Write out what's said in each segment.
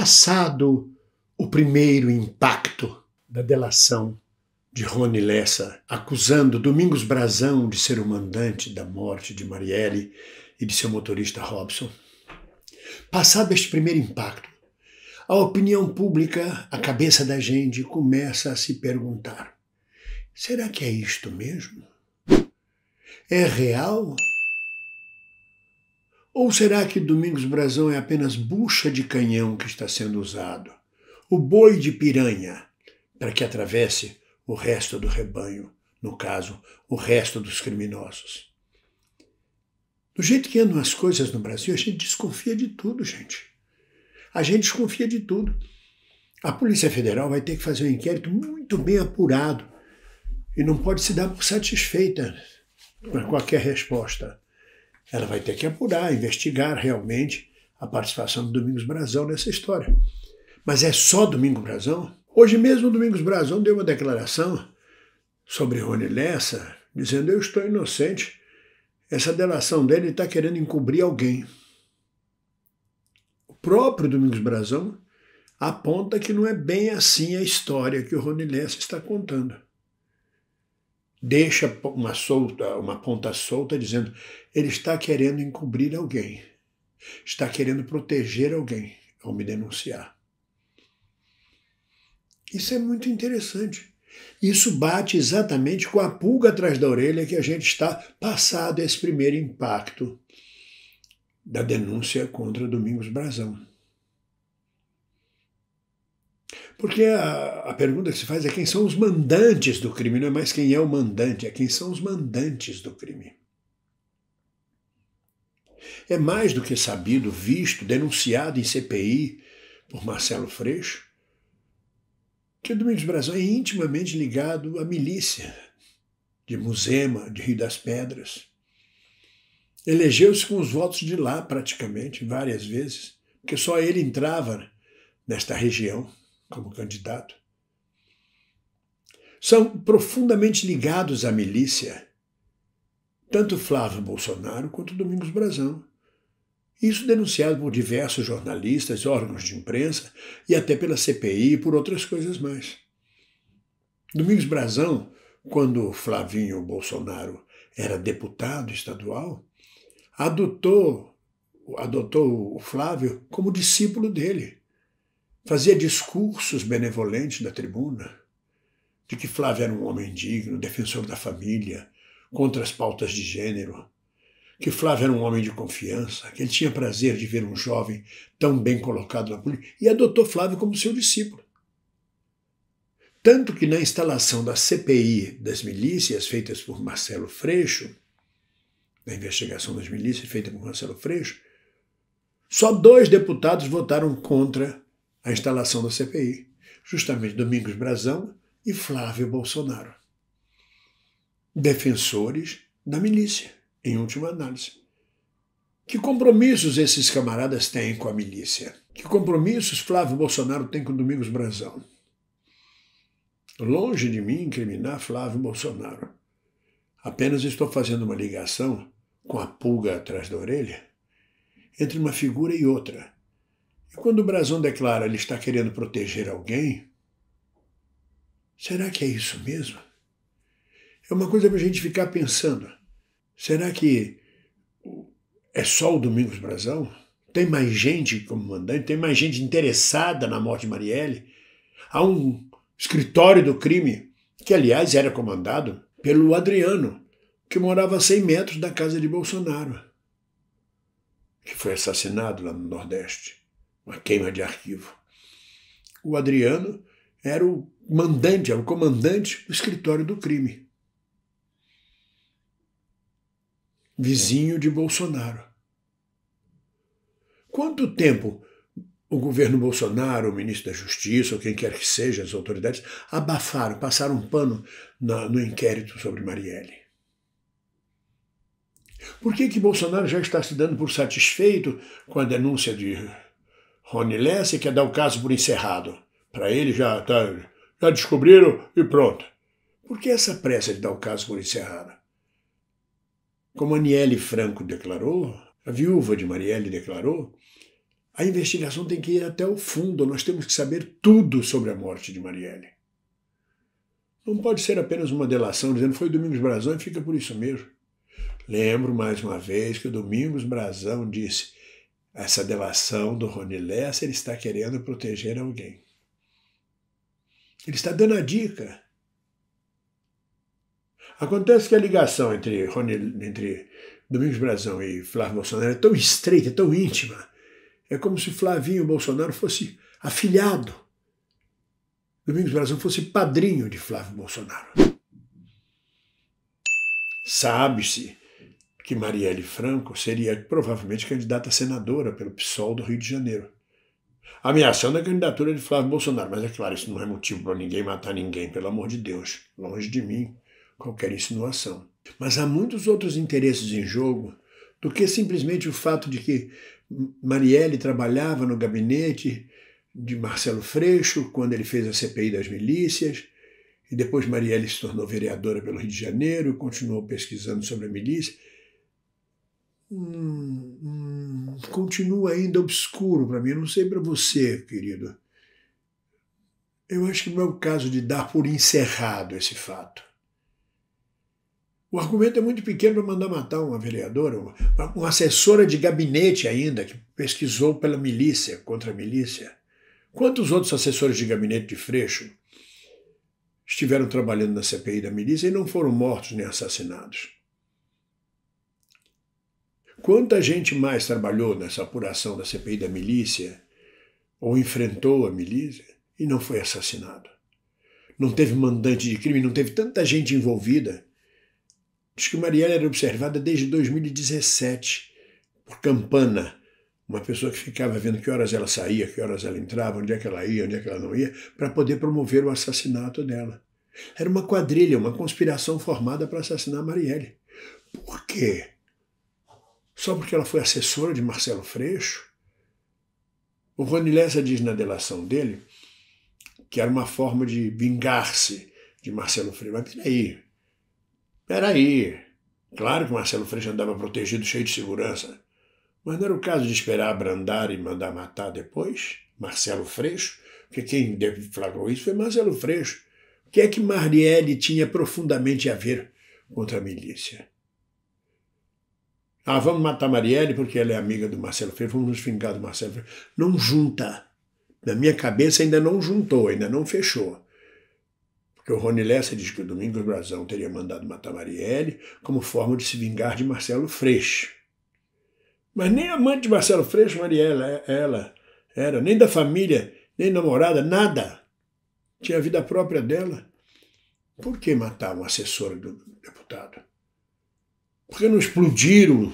passado o primeiro impacto da delação de Rony Lessa, acusando Domingos Brazão de ser o mandante da morte de Marielle e de seu motorista Robson. Passado este primeiro impacto, a opinião pública, a cabeça da gente, começa a se perguntar: será que é isto mesmo? É real? Ou será que Domingos Brazão é apenas bucha de canhão que está sendo usado? O boi de piranha, para que atravesse o resto do rebanho, no caso, o resto dos criminosos. Do jeito que andam as coisas no Brasil, a gente desconfia de tudo, gente. A gente desconfia de tudo. A Polícia Federal vai ter que fazer um inquérito muito bem apurado e não pode se dar por satisfeita com qualquer resposta. Ela vai ter que apurar, investigar realmente a participação do Domingos Brazão nessa história. Mas é só Domingos Brazão? Hoje mesmo o Domingos Brazão deu uma declaração sobre Rony Lessa, dizendo eu estou inocente, essa delação dele está querendo encobrir alguém. O próprio Domingos Brazão aponta que não é bem assim a história que o Rony Lessa está contando deixa uma, solta, uma ponta solta, dizendo ele está querendo encobrir alguém, está querendo proteger alguém ao me denunciar. Isso é muito interessante. Isso bate exatamente com a pulga atrás da orelha que a gente está passado esse primeiro impacto da denúncia contra Domingos Brazão. Porque a, a, pergunta que se faz é quem são os mandantes do crime, não é mais quem é o mandante, é quem são os mandantes do crime. É mais do que sabido, visto, denunciado em CPI por Marcelo Freixo, que o Domingos Brazão é intimamente ligado à milícia de Muzema, de Rio das Pedras. Elegeu-se com os votos de lá, praticamente, várias vezes, porque só ele entrava nesta região como candidato, são profundamente ligados à milícia, tanto Flávio Bolsonaro quanto Domingos Brazão. Isso denunciado por diversos jornalistas, órgãos de imprensa e até pela CPI e por outras coisas mais. Domingos Brazão, quando Flavinho Bolsonaro era deputado estadual, adotou, adotou o Flávio como discípulo dele fazia discursos benevolentes na tribuna, de que Flávio era um homem digno, defensor da família, contra as pautas de gênero, que Flávio era um homem de confiança, que ele tinha prazer de ver um jovem tão bem colocado na política, e adotou Flávio como seu discípulo. Tanto que na instalação da CPI das milícias, feitas por Marcelo Freixo, na investigação das milícias feita por Marcelo Freixo, só dois deputados votaram contra a instalação da CPI, justamente Domingos Brazão e Flávio Bolsonaro. Defensores da milícia, em última análise. Que compromissos esses camaradas têm com a milícia? Que compromissos Flávio Bolsonaro tem com Domingos Brazão? Longe de mim incriminar Flávio Bolsonaro. Apenas estou fazendo uma ligação, com a pulga atrás da orelha, entre uma figura e outra e quando o brasão declara ele está querendo proteger alguém, será que é isso mesmo? É uma coisa para a gente ficar pensando. Será que é só o Domingos Brazão? Tem mais gente como mandante? Tem mais gente interessada na morte de Marielle? Há um escritório do crime, que aliás era comandado pelo Adriano, que morava a 100 metros da casa de Bolsonaro, que foi assassinado lá no Nordeste uma queima de arquivo. O Adriano era o mandante, era é o comandante do escritório do crime. Vizinho de Bolsonaro. Quanto tempo o governo Bolsonaro, o ministro da Justiça, ou quem quer que seja, as autoridades, abafaram, passaram um pano na, no inquérito sobre Marielle? Por que, que Bolsonaro já está se dando por satisfeito com a denúncia de Rony Lance quer dar o caso por encerrado. Para ele já tá, já descobriram e pronto. Por que essa pressa de dar o caso por encerrado? Como Aniele Franco declarou, a viúva de Marielle declarou, a investigação tem que ir até o fundo, nós temos que saber tudo sobre a morte de Marielle. Não pode ser apenas uma delação dizendo foi Domingos Brazão e fica por isso mesmo. Lembro mais uma vez que o Domingos Brazão disse: essa delação do Rony ele está querendo proteger alguém. Ele está dando a dica. Acontece que a ligação entre, Rony, entre Domingos Brazão e Flávio Bolsonaro é tão estreita, é tão íntima. É como se Flavinho Bolsonaro fosse afilhado. Domingos Brazão fosse padrinho de Flávio Bolsonaro. Sabe-se que Marielle Franco seria provavelmente candidata a senadora pelo PSOL do Rio de Janeiro. Ameaçando a candidatura de Flávio Bolsonaro, mas é claro, isso não é motivo para ninguém matar ninguém, pelo amor de Deus. Longe de mim qualquer insinuação. Mas há muitos outros interesses em jogo do que simplesmente o fato de que Marielle trabalhava no gabinete de Marcelo Freixo quando ele fez a CPI das milícias, e depois Marielle se tornou vereadora pelo Rio de Janeiro, e continuou pesquisando sobre a milícia hum, continua ainda obscuro para mim. não sei para você, querido. Eu acho que não é o caso de dar por encerrado esse fato. O argumento é muito pequeno para mandar matar uma vereadora, uma, uma assessora de gabinete ainda, que pesquisou pela milícia, contra a milícia. Quantos outros assessores de gabinete de Freixo estiveram trabalhando na CPI da milícia e não foram mortos nem assassinados? Quanta gente mais trabalhou nessa apuração da CPI da milícia, ou enfrentou a milícia, e não foi assassinado? Não teve mandante de crime, não teve tanta gente envolvida. Diz que Marielle era observada desde 2017 por Campana, uma pessoa que ficava vendo que horas ela saía, que horas ela entrava, onde é que ela ia, onde é que ela não ia, para poder promover o assassinato dela. Era uma quadrilha, uma conspiração formada para assassinar Marielle. Por quê? só porque ela foi assessora de Marcelo Freixo. O Rony Lessa diz na delação dele que era uma forma de vingar-se de Marcelo Freixo. Mas peraí, peraí. Claro que Marcelo Freixo andava protegido, cheio de segurança. Mas não era o caso de esperar abrandar e mandar matar depois? Marcelo Freixo? Porque quem flagrou isso foi Marcelo Freixo. O que é que Marielle tinha profundamente a ver contra a milícia? Ah, vamos matar Marielle porque ela é amiga do Marcelo Freixo, vamos nos vingar do Marcelo Freixo. Não junta. Na minha cabeça ainda não juntou, ainda não fechou. Porque o Rony Lessa diz que o Domingos Brazão teria mandado matar Marielle como forma de se vingar de Marcelo Freixo. Mas nem amante de Marcelo Freixo, Marielle, é ela era, nem da família, nem namorada, nada. Tinha a vida própria dela. Por que matar um assessor do deputado? Por que não explodiram?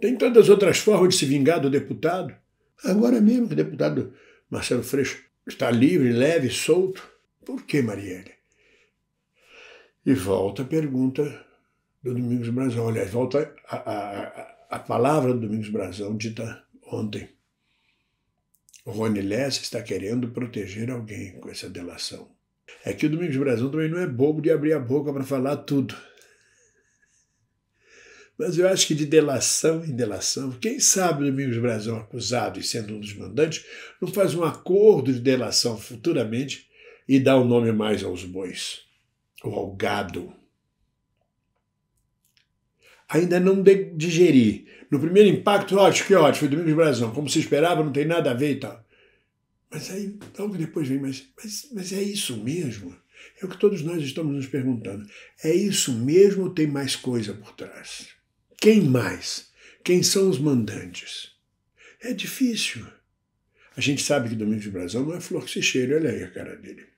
Tem tantas outras formas de se vingar do deputado. Agora mesmo que o deputado Marcelo Freixo está livre, leve, solto. Por que, Marielle? E volta a pergunta do Domingos Brazão. Aliás, volta a, a, a palavra do Domingos Brazão dita ontem. O Rony Lessa está querendo proteger alguém com essa delação. É que o Domingos Brazão também não é bobo de abrir a boca para falar tudo. Mas eu acho que de delação em delação, quem sabe o né, Domingos Brasão acusado e sendo um dos mandantes, não faz um acordo de delação futuramente e dá o um nome mais aos bois ou ao gado. Ainda não digeri. No primeiro impacto, ótimo, que ótimo, foi Domingos Brasão, como se esperava, não tem nada a ver e tal. Mas aí, logo depois vem, mas, mas, mas é isso mesmo? É o que todos nós estamos nos perguntando. É isso mesmo ou tem mais coisa por trás? Quem mais? Quem são os mandantes? É difícil. A gente sabe que Domingos de não é flor que se cheira, olha aí a cara dele.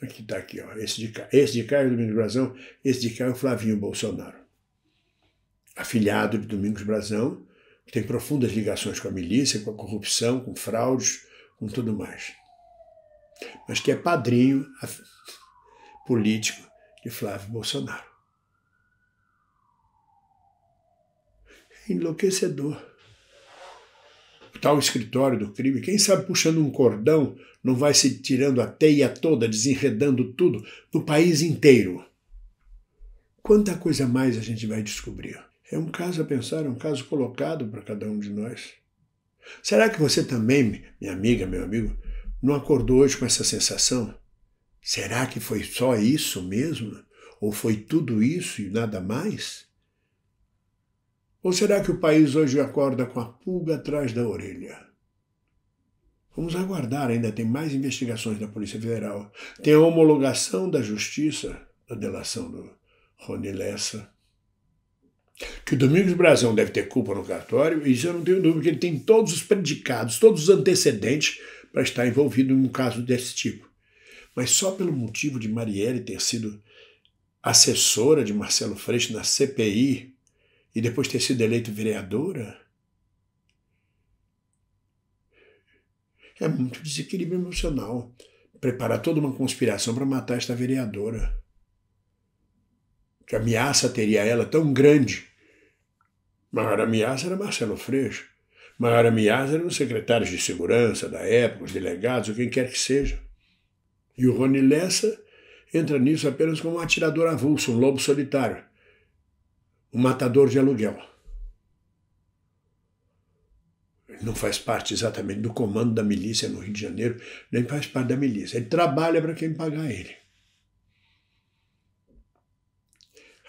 Aqui está aqui, ó. Esse de cá, esse de cá é o Domingos Brasão, esse de cá é o Flavinho Bolsonaro. Afilhado de Domingos Brasão, que tem profundas ligações com a milícia, com a corrupção, com fraudes, com tudo mais. Mas que é padrinho político de Flávio Bolsonaro. enlouquecedor. Tal escritório do crime, quem sabe puxando um cordão, não vai se tirando a teia toda, desenredando tudo, no país inteiro. Quanta coisa mais a gente vai descobrir. É um caso a pensar, é um caso colocado para cada um de nós. Será que você também, minha amiga, meu amigo, não acordou hoje com essa sensação? Será que foi só isso mesmo? Ou foi tudo isso e nada mais? Ou será que o país hoje acorda com a pulga atrás da orelha? Vamos aguardar, ainda tem mais investigações da Polícia Federal. Tem a homologação da Justiça, a delação do Rony Lessa. Que o Domingos Brasão deve ter culpa no cartório, isso eu não tenho dúvida, que ele tem todos os predicados, todos os antecedentes para estar envolvido em um caso desse tipo. Mas só pelo motivo de Marielle ter sido assessora de Marcelo Freixo na CPI e depois ter sido eleito vereadora? É muito desequilíbrio emocional. Preparar toda uma conspiração para matar esta vereadora. Que ameaça teria ela tão grande? Maior ameaça era Marcelo Freixo. Maior ameaça eram os secretários de segurança da época, os delegados, ou quem quer que seja. E o Rony Lessa entra nisso apenas como um atirador avulso, um lobo solitário um matador de aluguel. Ele não faz parte exatamente do comando da milícia no Rio de Janeiro, nem faz parte da milícia. Ele trabalha para quem pagar ele.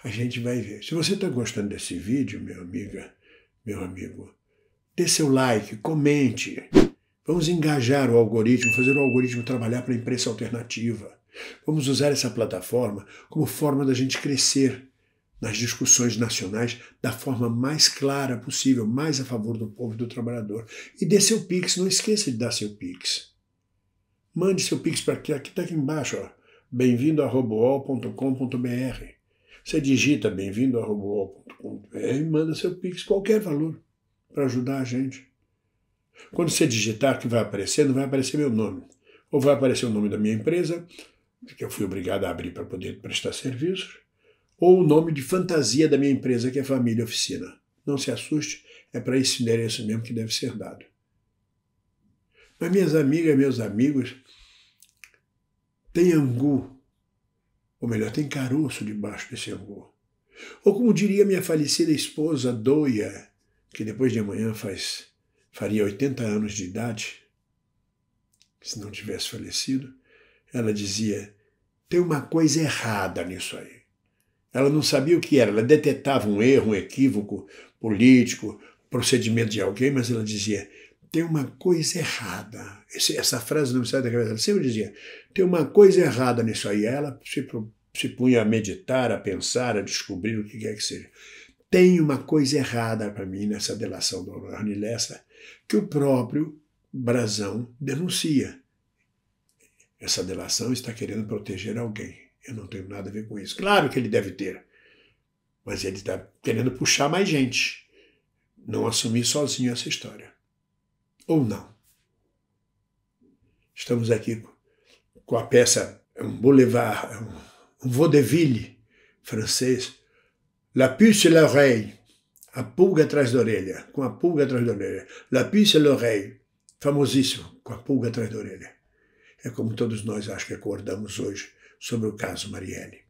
A gente vai ver. Se você está gostando desse vídeo, meu amiga, meu amigo, dê seu like, comente. Vamos engajar o algoritmo, fazer o algoritmo trabalhar para a imprensa alternativa. Vamos usar essa plataforma como forma da gente crescer nas discussões nacionais da forma mais clara possível, mais a favor do povo e do trabalhador. E dê seu Pix, não esqueça de dar seu Pix. Mande seu Pix para aqui, aqui está aqui embaixo, bem-vindo a Você digita bem-vindo a e manda seu Pix, qualquer valor, para ajudar a gente. Quando você digitar que vai aparecer, não vai aparecer meu nome. Ou vai aparecer o nome da minha empresa, que eu fui obrigado a abrir para poder prestar serviços, ou o nome de fantasia da minha empresa, que é Família Oficina. Não se assuste, é para esse endereço mesmo que deve ser dado. Mas minhas amigas, meus amigos, tem angu, ou melhor, tem caroço debaixo desse angu. Ou como diria minha falecida esposa Doia, que depois de amanhã faz, faria 80 anos de idade, se não tivesse falecido, ela dizia: tem uma coisa errada nisso aí. Ela não sabia o que era, ela detetava um erro, um equívoco político, procedimento de alguém, mas ela dizia: tem uma coisa errada. Esse, essa frase não me sai da cabeça, ela sempre dizia: tem uma coisa errada nisso aí. Ela se, se punha a meditar, a pensar, a descobrir o que quer que seja. Tem uma coisa errada para mim nessa delação do Orne Lessa, que o próprio Brazão denuncia. Essa delação está querendo proteger alguém. Eu não tenho nada a ver com isso. Claro que ele deve ter, mas ele está querendo puxar mais gente. Não assumir sozinho essa história. Ou não. Estamos aqui com a peça, é um boulevard, é um, um vaudeville francês, La puce l'oreille, a pulga atrás da orelha, com a pulga atrás da orelha. La puce l'oreille, famosíssimo, com a pulga atrás da orelha. É como todos nós acho que acordamos hoje sobre o caso Marielle.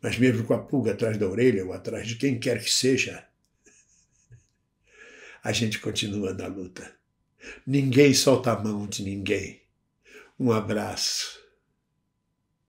Mas mesmo com a pulga atrás da orelha ou atrás de quem quer que seja, a gente continua na luta. Ninguém solta a mão de ninguém. Um abraço.